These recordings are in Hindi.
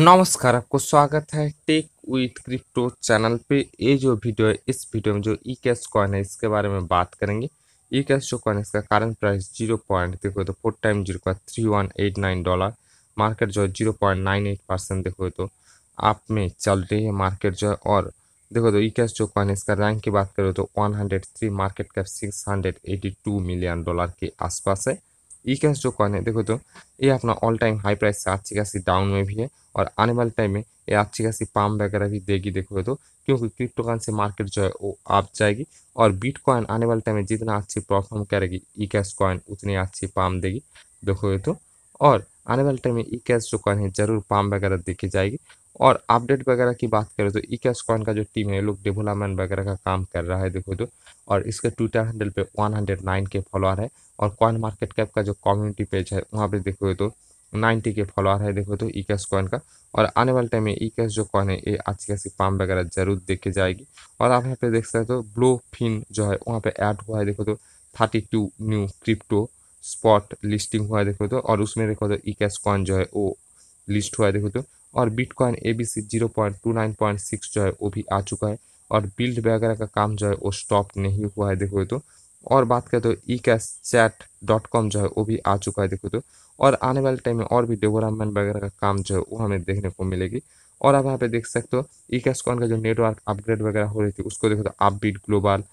नमस्कार आपको स्वागत है टेक विथ क्रिप्टो चैनल पे ये जो वीडियो है इस वीडियो में जो ई कैश कॉइन है इसके बारे में बात करेंगे ई कैश जो कॉइन इसका करंट प्राइस जीरो पॉइंट देखो तो फोर टाइम जीरो का three one eight nine dollar market जो है zero point nine eight percent देखो तो आप में चल रही है मार्केट जो है और देखो तो ई कैश जो कॉइन इसका रैंक की बात करो तो one hundred three market cap six hundred eighty two million dollar के आसपास है ई जो कॉइन है देखो तो ये अपना ऑल टाइम हाई प्राइस से अच्छी खासी डाउन में भी है और आने वाले टाइम में ये अच्छी खासी पाम वगैरह भी देगी देखो तो क्योंकि क्रिप्टो कॉइन से मार्केट जो है वो आप जाएगी और बीट कॉइन आने वाले टाइम में जितना अच्छी परफॉर्म करेगी ई कैश कॉइन उतनी अच्छी पाम देगी देखो तो और आने वाले टाइम में ई कैश जो कॉइन है जरूर पाम वगैरह देखी जाएगी और अपडेट वगैरह की बात करें तो ई कैश कॉइन का जो टीम है लोग डेवलपमेंट वगैरह का काम कर रहा है देखो तो और इसके ट्विटर हैंडल पे 109 के फॉलोअर है और कॉइन मार्केट कैप का जो कम्युनिटी पेज है वहाँ पे देखो तो 90 के फॉलोअर है देखो तो ई कैश कॉइन का और आने वाले टाइम में ई कैश जो कॉइन है ये आज कैसी पाम वगैरह जरूर देखी जाएगी और आप यहाँ पे देख सकते हो तो ब्लू फिन जो है वहाँ पे ऐड हुआ है देखो तो thirty two new crypto spot listing हुआ है देखो तो और उसमें देखो तो ई कैश कॉइन जो है वो लिस्ट हुआ है देखो तो और bitcoin A B C zero point two nine point six जो है वो भी आ चुका है और बिल्ड वगैरह का काम जो है वो स्टॉप नहीं हुआ है देखो तो और बात करें तो E cash chat dot com जो है वो भी आ चुका है देखो तो और आने वाले टाइम में और भी डेवलपमेंट वगैरह का काम जो है वो हमें देखने को मिलेगी और आप यहाँ पे देख सकते हो ई कैश कॉन का जो नेटवर्क अपग्रेड वगैरह हो रही थी उसको देखो तो आप बीट ग्लोबल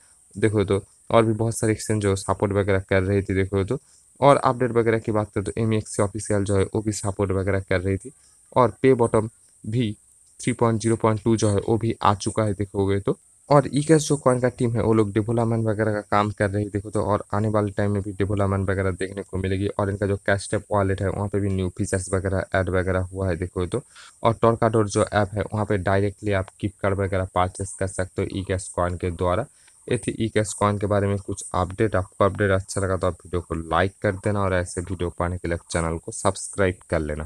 देखो तो और भी बहुत सारे एक्सचेंज जो सपोर्ट वगैरह कर रही थी देखो तो और अपडेट वगैरह की बात करें तो एम ऑफिशियल e जो है वो भी सपोर्ट वगैरह कर रही थी और पे बॉटम भी 3.0.2 जो है वो भी आ चुका है देखोगे तो और ई e कैश जो कॉइन का टीम है वो लोग डेवलपमेंट वगैरह का काम कर रहे हैं देखो तो और आने वाले टाइम में भी डेवलपमेंट वगैरह देखने को मिलेगी और इनका जो कैश टैप वॉलेट है वहाँ पे भी न्यू फीचर्स वगैरह ऐड वगैरह हुआ है देखो तो और टॉर्काडोर जो ऐप है वहाँ पे डायरेक्टली आप किप कार्ड वगैरह परचेस कर सकते हो ई कैश कॉइन के द्वारा ये थी ई कैश कॉइन के बारे में कुछ अपडेट आपको अपडेट अच्छा लगा तो आप वीडियो को लाइक कर देना और ऐसे वीडियो पाने के लिए चैनल को सब्सक्राइब कर लेना